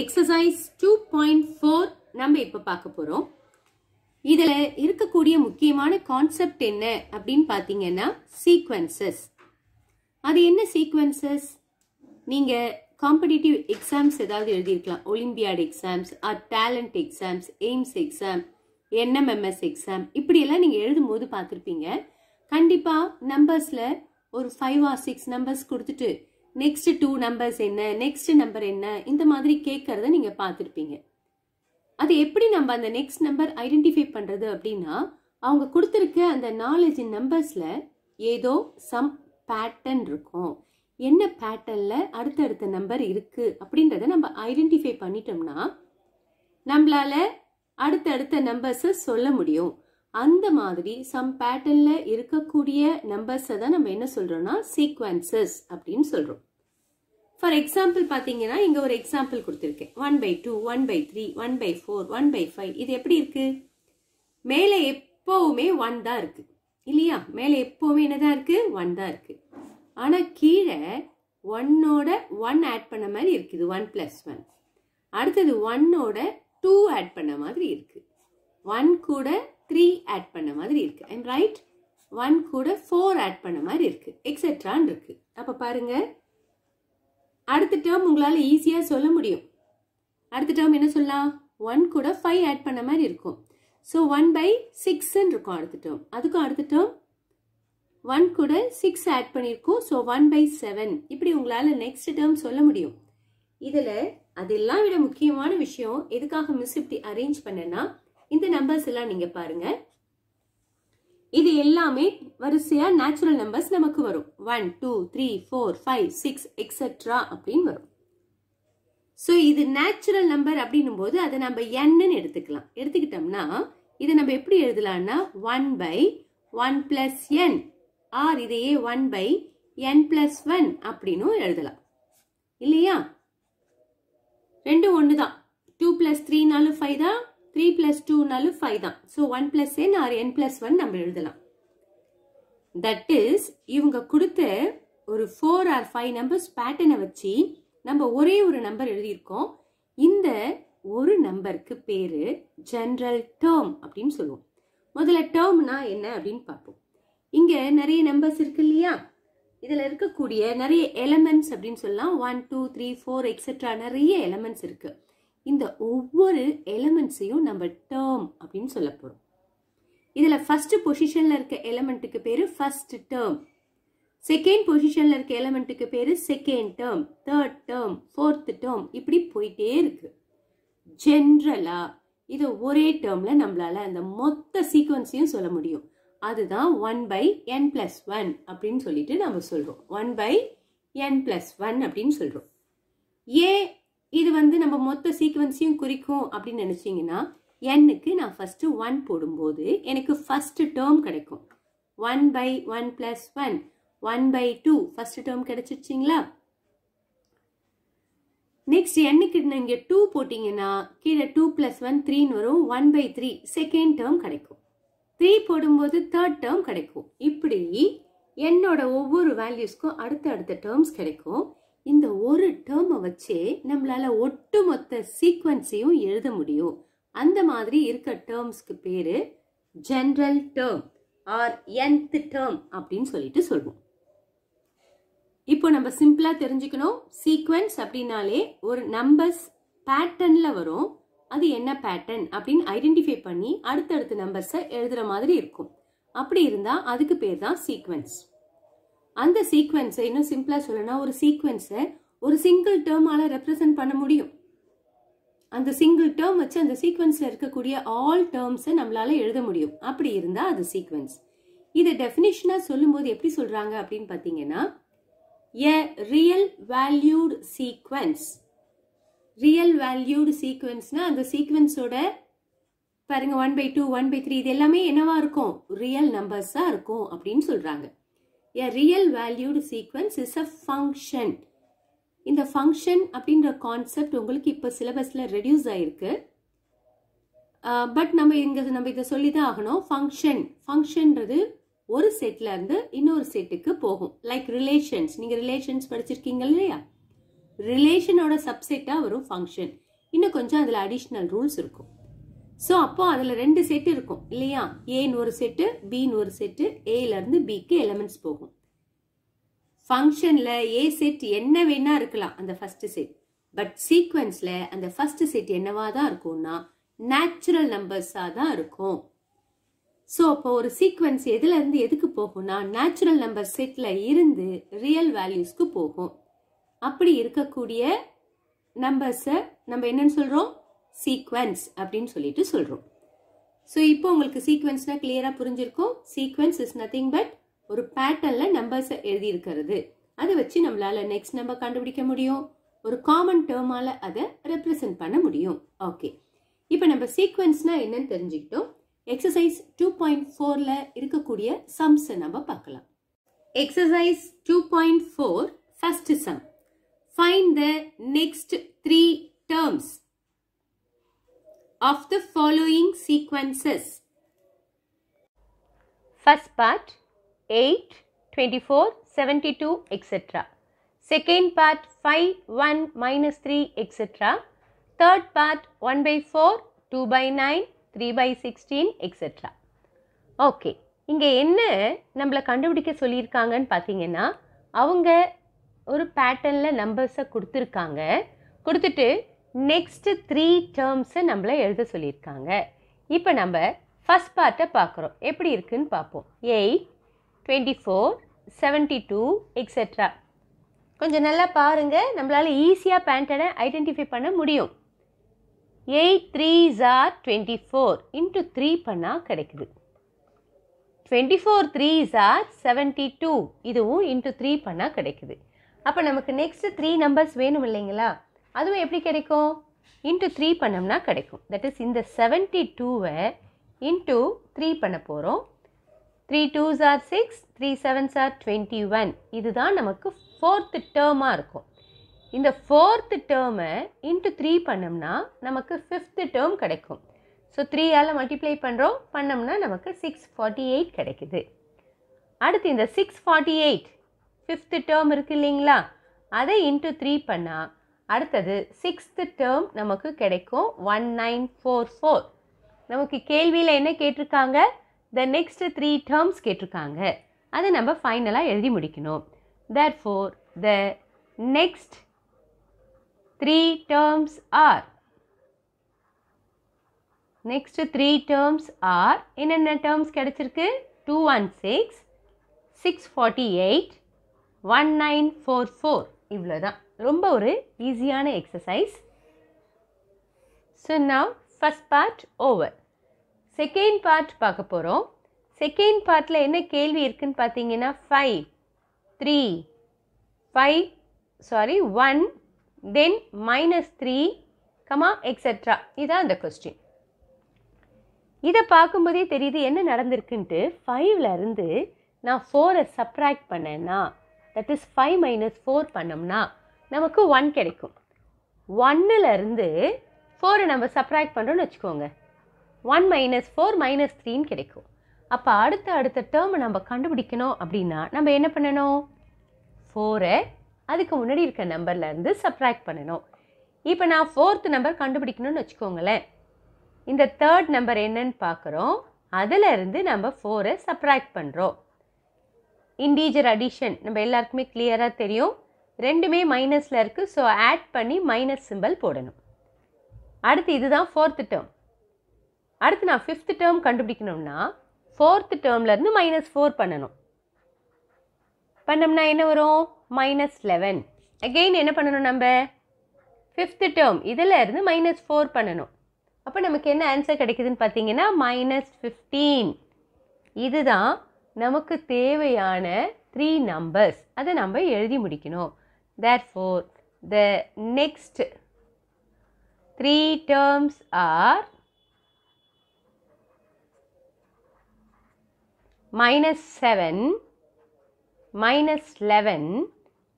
Exercise two point four நம்ம இப்போ பார்க்க போகிறோம் இதில் இருக்கக்கூடிய முக்கியமான கான்செப்ட் என்ன அப்படின்னு பார்த்தீங்கன்னா சீக்வன்சஸ் அது என்ன சீக்வன்சஸ் நீங்கள் காம்படிட்டிவ் எக்ஸாம்ஸ் ஏதாவது எழுதியிருக்கலாம் olympiad exams or talent exams AIIMS exam NMMS exam இப்படியெல்லாம் நீங்கள் போது பார்த்துருப்பீங்க கண்டிப்பாக நம்பர்ஸில் ஒரு ஃபைவ் ஆர் சிக்ஸ் நம்பர்ஸ் கொடுத்துட்டு நெக்ஸ்ட் டூ நம்பர்ஸ் என்ன நெக்ஸ்ட் நம்பர் என்ன இந்த மாதிரி கேட்கறத நீங்க பார்த்துருப்பீங்க அது எப்படி நம்ம அந்த நெக்ஸ்ட் நம்பர் ஐடென்டிஃபை பண்றது அப்படின்னா அவங்க கொடுத்துருக்க அந்த நாலேஜ் நம்பர்ஸ்ல ஏதோ சம் பேட்டர்ன் இருக்கும் என்ன பேட்டர்ல அடுத்தடுத்த நம்பர் இருக்கு அப்படின்றத நம்ம ஐடென்டிஃபை பண்ணிட்டோம்னா நம்மளால அடுத்தடுத்த நம்பர்ஸை சொல்ல முடியும் அந்த மாதிரி சம் பேட்டர்ல இருக்கக்கூடிய நம்பர்ஸை தான் நம்ம என்ன சொல்றோம்னா சீக்வன்சஸ் அப்படின்னு சொல்றோம் ஃபார் எக்ஸாம்பிள் பார்த்தீங்கன்னா இங்கே ஒரு எக்ஸாம்பிள் கொடுத்துருக்கேன் one by two one by three one by four one by five இது எப்படி இருக்குது மேலே எப்போவுமே ஒன் தான் இருக்குது இல்லையா மேலே எப்போவுமே என்னதான் இருக்குது ஒன் தான் இருக்குது ஆனால் கீழே ஒன்னோட ஒன் ஆட் பண்ண மாதிரி இருக்குது ஒன் ப்ளஸ் ஒன் அடுத்தது ஒன்னோட டூ ஆட் பண்ண மாதிரி இருக்குது ஒன் கூட த்ரீ ஆட் பண்ண மாதிரி இருக்குது ஐம் ரைட் ஒன் கூட ஃபோர் ஆட் பண்ண மாதிரி இருக்குது எக்ஸெட்ரான் இருக்குது அப்போ பாருங்கள் டேர்ம் உங்களால் ஈஸியாக சொல்ல முடியும் அடுத்த டேர்ம் என்ன சொல்லலாம் ஒன் கூட ஃபைவ் ஆட் பண்ண மாதிரி இருக்கும் ஸோ ஒன் பை சிக்ஸ் இருக்கும் அடுத்த டேர்ம் அதுக்கும் அடுத்த டேர்ம் ஒன் கூட சிக்ஸ் ஆட் பண்ணியிருக்கோம் ஸோ ஒன் பை செவன் இப்படி உங்களால் நெக்ஸ்ட் டேர்ம் சொல்ல முடியும் இதில் அதெல்லாம் விட முக்கியமான விஷயம் எதுக்காக மிஸ் இப்படி அரேஞ்ச் பண்ணனா இந்த நம்பர்ஸ் எல்லாம் நீங்கள் பாருங்கள் இது எல்லாமே வரிசையா நேச்சுரல் நம்பர்ஸ் நமக்கு வரும் one two three four five six etcetera அப்படின்னு வரும் ஸோ இது நேச்சுரல் நம்பர் அப்படின்னும் போது அதை நம்ம என்னன்னு எடுத்துக்கலாம் எடுத்துக்கிட்டோம்னா இதை நம்ம எப்படி எழுதலாம்னா one by one plus n or இதையே one by n plus one அப்படின்னும் எழுதலாம் இல்லையா ரெண்டும் ஒன்று தான் டூ பிளஸ் த்ரீ நாலு ஃபைவ் தான் த்ரீ பிளஸ் டூனாலும் ஃபைவ் தான் so one plus n or n plus one நம்ம எழுதலாம் தட் இஸ் இவங்க கொடுத்த ஒரு ஃபோர் ஆர் ஃபைவ் நம்பர்ஸ் பேட்டர்னை வச்சு நம்ம ஒரே ஒரு நம்பர் எழுதியிருக்கோம் இந்த ஒரு நம்பருக்கு பேர் ஜென்ரல் டேர்ம் அப்படின்னு சொல்லுவோம் முதல்ல டேர்ம்னா என்ன அப்படின்னு பார்ப்போம் இங்கே நிறைய நம்பர்ஸ் இருக்கு இல்லையா இதில் இருக்கக்கூடிய நிறைய எலமெண்ட்ஸ் அப்படின்னு சொல்லலாம் one two three four etcetera நிறைய எலமெண்ட்ஸ் இருக்குது இந்த ஒவ்வொரு எலமெண்ட்ஸையும் நம்ம டேர்ம் அப்படின்னு சொல்ல போகிறோம் இதில் ஃபர்ஸ்ட் பொசிஷனில் இருக்க எலமெண்ட்டுக்கு பேர் ஃபர்ஸ்ட் டேர்ம் செகண்ட் பொசிஷனில் இருக்க எலமெண்ட்டுக்கு பேர் second term third term fourth term இப்படி போயிட்டே இருக்கு ஜென்ரலாக இது ஒரே டேர்மில் நம்மளால அந்த மொத்த சீக்வன்ஸையும் சொல்ல முடியும் அதுதான் one by n plus one அப்படின்னு சொல்லிட்டு நம்ம சொல்கிறோம் one by n plus one அப்படின்னு சொல்கிறோம் ஏ இது வந்து நம்ம மொத்த சீக்வன்ஸையும் குறிக்கும் அப்படின்னு நினச்சிங்கன்னா என்னுக்கு நான் ஃபஸ்ட்டு ஒன் போடும்போது எனக்கு ஃபஸ்ட்டு டேர்ம் கிடைக்கும் one by one plus one one by two first term கிடைச்சிருச்சிங்களா நெக்ஸ்ட் என்னுக்கு நீங்கள் டூ போட்டிங்கன்னா கீழே டூ ப்ளஸ் ஒன் த்ரீன்னு வரும் one by three second term கிடைக்கும் த்ரீ போடும்போது தேர்ட் டேர்ம் கிடைக்கும் இப்படி என்னோட ஒவ்வொரு வேல்யூஸ்க்கும் அடுத்த அடுத்த டேர்ம்ஸ் கிடைக்கும் இந்த ஒரு டேர்மை வச்சே நம்மளால ஒட்டுமொத்த சீக்வன்ஸையும் எழுத முடியும் அந்த மாதிரி இருக்க டேர்ம்ஸ்க்கு பேரு general term or nth term அப்படின்னு சொல்லிட்டு சொல்லுவோம் இப்போ நம்ம சிம்பிளா தெரிஞ்சுக்கணும் சீக்வன்ஸ் அப்படின்னாலே ஒரு நம்பர்ஸ் பேட்டர்ன்ல வரும் அது என்ன பேட்டர்ன் அப்படின்னு ஐடென்டிஃபை பண்ணி அடுத்தடுத்த நம்பர்ஸை எழுதுற மாதிரி இருக்கும் அப்படி இருந்தா அதுக்கு பேர் தான் சீக்வன்ஸ் அந்த சீக்வன்ஸை இன்னும் சிம்பிளாக சொல்லணும்னா ஒரு சீக்வன்ஸை ஒரு சிங்கிள் டேர்மால ரெப்ரசன்ட் பண்ண முடியும் அந்த சிங்கிள் டேர்ம் வச்சு அந்த சீக்வன்ஸில் இருக்கக்கூடிய ஆல் டேர்ம்ஸை நம்மளால எழுத முடியும் அப்படி இருந்தால் அது சீக்வன்ஸ் இதை டெஃபினிஷனாக சொல்லும்போது எப்படி சொல்கிறாங்க அப்படின்னு பார்த்தீங்கன்னா a real valued sequence real valued சீக்வன்ஸ்னா அந்த சீக்வன்ஸோட பாருங்க one by two one by three இது எல்லாமே என்னவா இருக்கும் ரியல் நம்பர்ஸாக இருக்கும் அப்படின்னு சொல்கிறாங்க a real valued sequence is a function இந்த ஃபங்க்ஷன் அப்படின்ற கான்செப்ட் உங்களுக்கு இப்போ சிலபஸில் ரெடியூஸ் ஆகிருக்கு பட் நம்ம இங்கே நம்ம இதை சொல்லி தான் ஆகணும் ஃபங்க்ஷன் ஃபங்க்ஷன்றது ஒரு செட்டில் இருந்து இன்னொரு செட்டுக்கு போகும் லைக் ரிலேஷன்ஸ் நீங்கள் ரிலேஷன்ஸ் படிச்சிருக்கீங்க இல்லையா ரிலேஷனோட சப்செட்டாக வரும் ஃபங்க்ஷன் இன்னும் கொஞ்சம் அதில் அடிஷ்னல் ரூல்ஸ் இருக்கும் ஸோ அப்போ அதில் ரெண்டு செட் இருக்கும் இல்லையா ஏன்னு ஒரு செட்டு பின்னு ஒரு செட்டு ஏலேருந்து பிக்கு எலமெண்ட்ஸ் போகும் ஃபங்க்ஷனில் ஏ செட் என்ன வேணா இருக்கலாம் அந்த ஃபர்ஸ்ட் செட் பட் சீக்வன்ஸில் அந்த ஃபர்ஸ்ட் செட் என்னவா தான் இருக்கும்னா நேச்சுரல் நம்பர்ஸாக தான் இருக்கும் ஸோ அப்போ ஒரு சீக்வன்ஸ் எதுலேருந்து எதுக்கு போகும்னா நேச்சுரல் நம்பர் செட்டில் இருந்து ரியல் வேல்யூஸ்க்கு போகும் அப்படி இருக்கக்கூடிய நம்பர்ஸை நம்ம என்னன்னு சொல்கிறோம் சீக்வன்ஸ் அப்படின்னு சொல்லிட்டு சொல்கிறோம் ஸோ இப்போ உங்களுக்கு சீக்வென்ஸ்னால் கிளியராக புரிஞ்சிருக்கும் சீக்வன்ஸ் இஸ் நத்திங் பட் ஒரு பேட்டர்னில் நம்பர்ஸை எழுதியிருக்கிறது அதை வச்சு நம்மளால் நெக்ஸ்ட் நம்பர் கண்டுபிடிக்க முடியும் ஒரு காமன் டேர்மால் அதை ரெப்ரசென்ட் பண்ண முடியும் ஓகே இப்போ நம்ம சீக்வென்ஸ்னால் என்னன்னு தெரிஞ்சுக்கிட்டோம் எக்ஸசைஸ் டூ பாயிண்ட் ஃபோரில் இருக்கக்கூடிய சம்ஸை நம்ம பார்க்கலாம் exercise two point four first sum find the next three terms of the following sequences. First part 8, 24, 72, etc. Second part 5, 1, minus 3, etc. Third part 1 by 4, 2 by 9, 3 by 16, etc. Okay. இங்கே என்ன நம்மளை கண்டுபிடிக்க சொல்லியிருக்காங்கன்னு பார்த்தீங்கன்னா அவங்க ஒரு பேட்டர்னில் நம்பர்ஸை கொடுத்துருக்காங்க கொடுத்துட்டு நெக்ஸ்ட்டு த்ரீ டேர்ம்ஸை நம்மளை எழுத சொல்லியிருக்காங்க இப்போ நம்ம ஃபஸ்ட் பார்ட்டை பார்க்குறோம் எப்படி இருக்குன்னு பார்ப்போம் eight twenty four seventy two etcetera கொஞ்சம் நல்லா பாருங்கள் நம்மளால் ஈஸியாக பேண்டனை ஐடென்டிஃபை பண்ண முடியும் எயிட் த்ரீ ஜார் டுவெண்ட்டி ஃபோர் இன்ட்டு த்ரீ பண்ணால் கிடைக்குது டுவெண்ட்டி ஃபோர் த்ரீ ஜார் செவன்ட்டி டூ இதுவும் இன்ட்டு த்ரீ பண்ணால் கிடைக்குது அப்போ நமக்கு நெக்ஸ்ட்டு த்ரீ நம்பர்ஸ் வேணும் இல்லைங்களா அதுவும் எப்படி கிடைக்கும் இன்ட்டு த்ரீ பண்ணோம்னா கிடைக்கும் தட் இஸ் இந்த செவன்ட்டி டூவை இன்ட்டு த்ரீ பண்ண போகிறோம் three twos or six three sevens or twenty one இதுதான் நமக்கு ஃபோர்த்து டேர்மாக இருக்கும் இந்த ஃபோர்த்து டேர்மை இன்ட்டு த்ரீ பண்ணோம்னா நமக்கு ஃபிஃப்த்து டேர்ம் கிடைக்கும் ஸோ த்ரீயால் மல்டிப்ளை பண்ணுறோம் பண்ணோம்னா நமக்கு சிக்ஸ் ஃபார்ட்டி எயிட் கிடைக்குது அடுத்து இந்த six forty eight fifth term இருக்குது இல்லைங்களா அதை இன்ட்டு த்ரீ பண்ணால் அடுத்தது சிக்ஸ்த்து டேர்ம் நமக்கு கிடைக்கும் ஒன் நைன் ஃபோர் ஃபோர் நமக்கு கேள்வியில் என்ன கேட்டிருக்காங்க த நெக்ஸ்ட் த்ரீ டேர்ம்ஸ் கேட்டிருக்காங்க அதை நம்ம ஃபைனலாக எழுதி முடிக்கணும் therefore the next three terms are next three terms are என்னென்ன டேர்ம்ஸ் கிடச்சிருக்கு two one six six forty eight one nine four four இவ்வளோ தான் ரொம்ப ஒரு ஈஸியான எக்ஸசைஸ் ஸோ நான் first part over second part பார்க்க போகிறோம் செகண்ட் பார்ட்டில் என்ன கேள்வி இருக்குன்னு பார்த்தீங்கன்னா five three five sorry one then minus three comma etcetera இதுதான் அந்த கொஸ்டின் இதை பார்க்கும்போதே தெரியுது என்ன நடந்திருக்குன்ட்டு ஃபைவ்லேருந்து நான் ஃபோரை சப்ராக்ட் பண்ணேன்னா that is five minus four பண்ணோம்னா நமக்கு ஒன் கிடைக்கும் ஒன்னுலேருந்து ஃபோரை நம்ம சப்ராக்ட் பண்ணுறோன்னு வச்சுக்கோங்க ஒன் மைனஸ் ஃபோர் மைனஸ் த்ரீன்னு கிடைக்கும் அப்போ அடுத்த அடுத்த டேர்மை நம்ம கண்டுபிடிக்கணும் அப்படின்னா நம்ம என்ன பண்ணணும் ஃபோரை அதுக்கு முன்னாடி இருக்க நம்பர்லேருந்து சப்ராக்ட் பண்ணணும் இப்போ நான் ஃபோர்த் நம்பர் கண்டுபிடிக்கணும்னு வச்சுக்கோங்களேன் இந்த தேர்ட் நம்பர் என்னன்னு பார்க்குறோம் அதிலிருந்து நம்ம ஃபோரை சப்ராக்ட் பண்ணுறோம் இன்டீஜர் அடிஷன் நம்ம எல்லாருக்குமே கிளியராக தெரியும் ரெண்டுமே மைனஸில் இருக்குது ஸோ ஆட் பண்ணி மைனஸ் சிம்பிள் போடணும் அடுத்து இதுதான் ஃபோர்த்து டேர்ம் அடுத்து நான் ஃபிஃப்த்து டேர்ம் கண்டுபிடிக்கணும்னா ஃபோர்த்து டேர்ம்லேருந்து மைனஸ் ஃபோர் பண்ணணும் பண்ணோம்னா என்ன வரும் மைனஸ் லெவன் அகெயின் என்ன பண்ணணும் நம்ம ஃபிஃப்த்து டேர்ம் இதில் இருந்து மைனஸ் ஃபோர் பண்ணணும் அப்போ நமக்கு என்ன ஆன்சர் கிடைக்குதுன்னு பார்த்தீங்கன்னா மைனஸ் ஃபிஃப்டீன் இதுதான் நமக்கு தேவையான த்ரீ நம்பர்ஸ் அதை நம்ம எழுதி முடிக்கணும் Therefore, the next three terms are minus 7, minus 11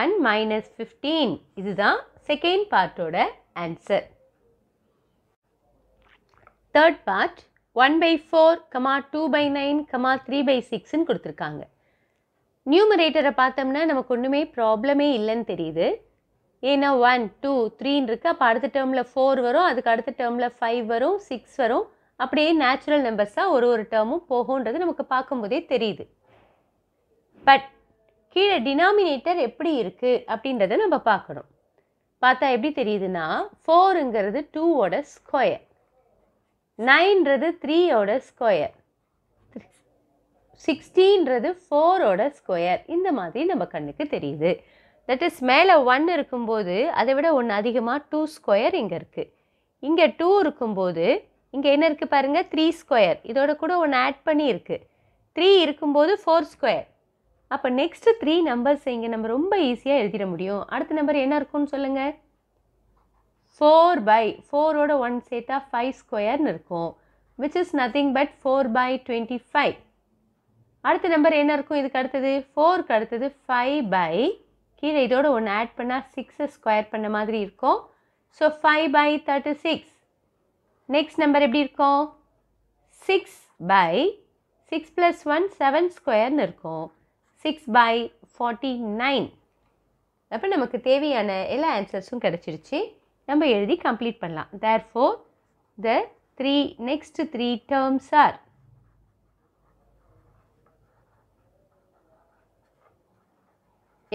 and minus 15. இதுதான் second part ஓட answer. Third part 1 by 4, 2 by 9, 3 by 6 கொடுத்திருக்காங்க. நியூமரேட்டரை பார்த்தோம்னா நமக்கு ஒன்றுமே ப்ராப்ளமே இல்லைன்னு தெரியுது ஏன்னா ஒன் டூ த்ரீன்னு இருக்குது அப்போ அடுத்த டேர்மில் ஃபோர் வரும் அதுக்கு அடுத்த டேர்மில் ஃபைவ் வரும் சிக்ஸ் வரும் அப்படியே நேச்சுரல் நம்பர்ஸாக ஒரு ஒரு டேர்மும் போகும்ன்றது நமக்கு பார்க்கும்போதே தெரியுது பட் கீழே டினாமினேட்டர் எப்படி இருக்குது அப்படின்றத நம்ம பார்க்கணும் பார்த்தா எப்படி தெரியுதுன்னா ஃபோருங்கிறது டூவோட ஸ்கொயர் நைன்றது த்ரீயோட ஸ்கொயர் சிக்ஸ்டீன்றது ஃபோரோட ஸ்கொயர் இந்த மாதிரி நம்ம கண்ணுக்கு தெரியுது தட் இஸ் மேலே ஒன் இருக்கும்போது அதை விட ஒன்று அதிகமாக டூ ஸ்கொயர் இங்கே இருக்குது இங்கே டூ இருக்கும்போது இங்கே என்ன இருக்குது பாருங்கள் த்ரீ ஸ்கொயர் இதோட கூட ஒன்று ஆட் பண்ணி இருக்குது த்ரீ இருக்கும்போது ஃபோர் ஸ்கொயர் அப்போ நெக்ஸ்ட்டு த்ரீ நம்பர்ஸ் இங்கே நம்ம ரொம்ப ஈஸியாக எழுதிட முடியும் அடுத்த நம்பர் என்ன இருக்கும்னு சொல்லுங்கள் ஃபோர் பை ஃபோரோட ஒன் சேர்த்தா ஃபைவ் ஸ்கொயர்னு இருக்கும் which is nothing but four by twenty five அடுத்த நம்பர் என்ன இருக்கும் இதுக்கு அடுத்தது ஃபோருக்கு அடுத்தது ஃபைவ் பை கீழே இதோட ஒன்று ஆட் பண்ணால் சிக்ஸை ஸ்கொயர் பண்ண மாதிரி இருக்கும் so five by thirty six next number எப்படி இருக்கும் six by six plus one seven ஸ்கொயர்னு இருக்கும் சிக்ஸ் பை ஃபார்ட்டி நைன் அப்போ நமக்கு தேவையான எல்லா ஆன்சர்ஸும் கிடச்சிருச்சு நம்ம எழுதி கம்ப்ளீட் பண்ணலாம் therefore the three next three terms are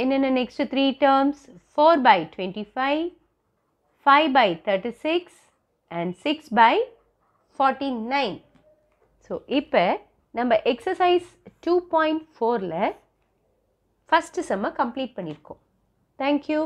in, in டேர்ம்ஸ் next three terms 4 by 25, 5 by 36 and 6 by 49. So இப்போ நம்ம எக்ஸசைஸ் டூ பாயிண்ட் ஃபோரில் ஃபஸ்ட்டு செம்மை கம்ப்ளீட் பண்ணியிருக்கோம் யூ